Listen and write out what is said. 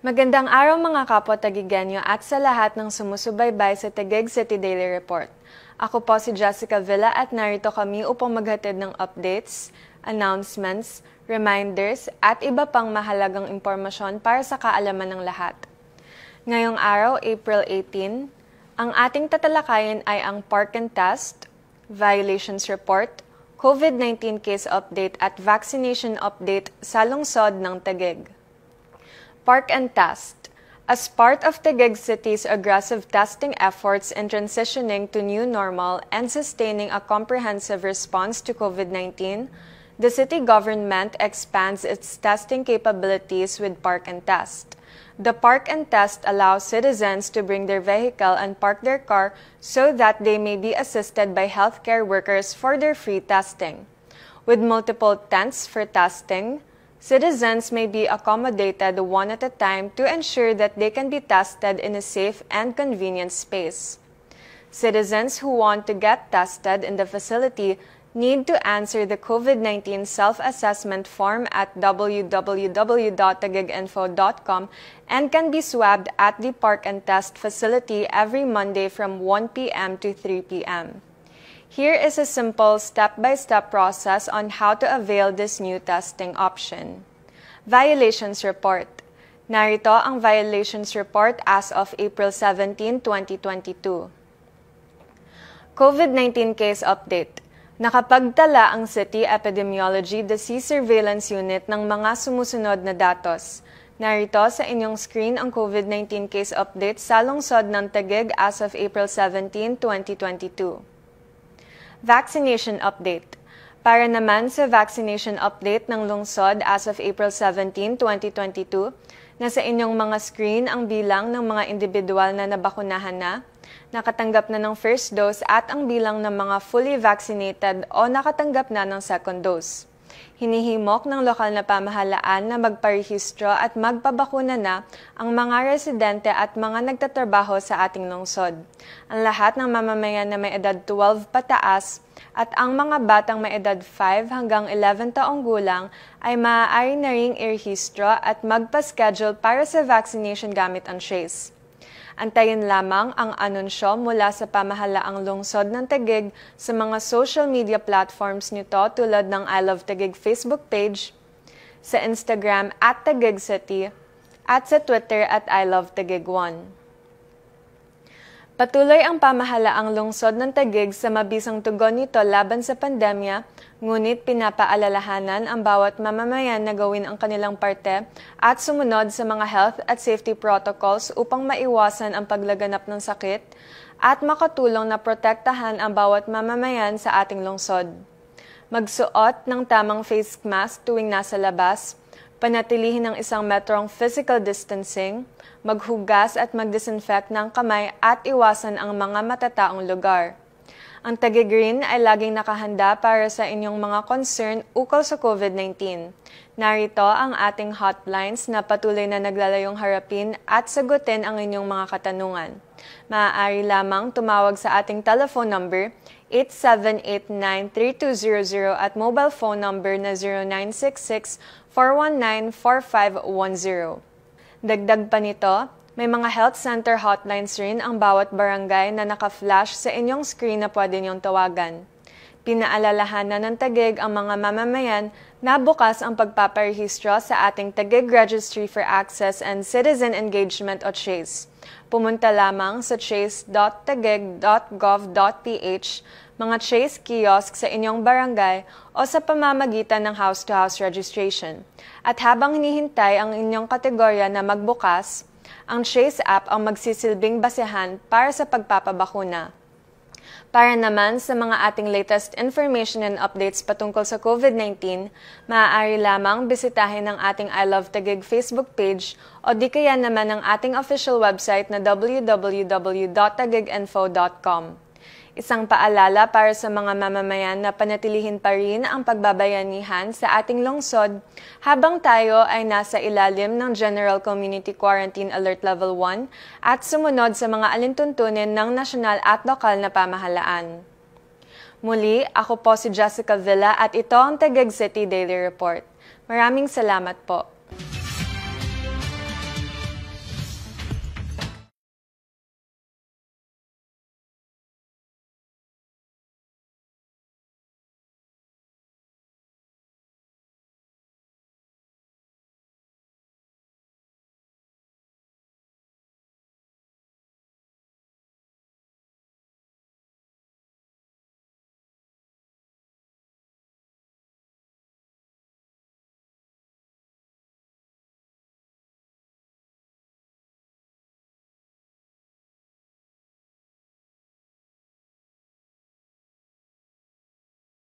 Magandang araw mga kapwa Tagigenyo at sa lahat ng sumusubaybay sa Tagig City Daily Report. Ako po si Jessica Villa at narito kami upang maghatid ng updates, announcements, reminders at iba pang mahalagang impormasyon para sa kaalaman ng lahat. Ngayong araw, April 18, ang ating tatalakayin ay ang Park and Test, Violations Report, COVID-19 Case Update at Vaccination Update sa lungsod ng Tagig. Park and Test. As part of gig City's aggressive testing efforts in transitioning to new normal and sustaining a comprehensive response to COVID-19, the city government expands its testing capabilities with Park and Test. The Park and Test allows citizens to bring their vehicle and park their car so that they may be assisted by healthcare workers for their free testing. With multiple tents for testing, Citizens may be accommodated one at a time to ensure that they can be tested in a safe and convenient space. Citizens who want to get tested in the facility need to answer the COVID 19 self assessment form at www.tagiginfo.com and can be swabbed at the Park and Test facility every Monday from 1 p.m. to 3 p.m. Here is a simple step-by-step process on how to avail this new testing option. Violations Report Narito ang violations report as of April 17, 2022. COVID-19 case update. Nakapagtala ang City Epidemiology Disease Surveillance Unit ng mga sumusunod na datos. Narito sa inyong screen ang COVID-19 case update sa lungsod ng Tagig as of April 17, 2022. Vaccination Update Para naman sa vaccination update ng lungsod as of April 17, 2022, nasa inyong mga screen ang bilang ng mga individual na nabakunahan na, nakatanggap na ng first dose at ang bilang ng mga fully vaccinated o nakatanggap na ng second dose. Hinihimok ng lokal na pamahalaan na magparehistro at magpabakuna na ang mga residente at mga nagtatrabaho sa ating lungsod. Ang lahat ng mamamayan na may edad 12 pataas at ang mga batang may edad 5 hanggang 11 taong gulang ay maaari na ring irehistro at magpa-schedule para sa vaccination gamit ang Chase. Antayin lamang ang anunsyo mula sa pamahalaang lungsod ng Tagig sa mga social media platforms nito tulad ng I Love Tagig Facebook page, sa Instagram at Tagig City, at sa Twitter at I Love Tagig 1. Patuloy ang pamahalaang lungsod ng Tagig sa mabisang tugon nito laban sa pandemya, ngunit pinapaalalahanan ang bawat mamamayan na gawin ang kanilang parte at sumunod sa mga health at safety protocols upang maiwasan ang paglaganap ng sakit at makatulong na protektahan ang bawat mamamayan sa ating lungsod. Magsuot ng tamang face mask tuwing nasa labas, panatilihin ng isang metrong physical distancing, maghugas at magdisinfect ng kamay at iwasan ang mga matataong lugar. Ang Tagigreen ay laging nakahanda para sa inyong mga concern ukol sa COVID-19. Narito ang ating hotlines na patuloy na naglalayong harapin at sagutin ang inyong mga katanungan. Maaari lamang tumawag sa ating telephone number 0968-789-3200 at mobile phone number na 0966-419-4510. Dagdag pa nito, may mga health center hotlines rin ang bawat barangay na naka-flash sa inyong screen na pwede niyong tawagan. Pinaalalahanan ng Tagig ang mga mamamayan na bukas ang pagpaparehistro sa ating Tagig Registry for Access and Citizen Engagement o Chase. Pumunta lamang sa chase.tagig.gov.ph, mga Chase kiosk sa inyong barangay o sa pamamagitan ng house-to-house registration. At habang hinihintay ang inyong kategorya na magbukas, ang Chase app ang magsisilbing basehan para sa pagpapabakuna. Para naman sa mga ating latest information and updates patungkol sa COVID-19, maaari lamang bisitahin ang ating I Love Tagig Facebook page o di kaya naman ang ating official website na www.tagiginfo.com. Isang paalala para sa mga mamamayan na panatilihin pa rin ang pagbabayanihan sa ating lungsod habang tayo ay nasa ilalim ng General Community Quarantine Alert Level 1 at sumunod sa mga alintuntunin ng nasyonal at lokal na pamahalaan. Muli, ako po si Jessica Villa at ito ang Taguig City Daily Report. Maraming salamat po.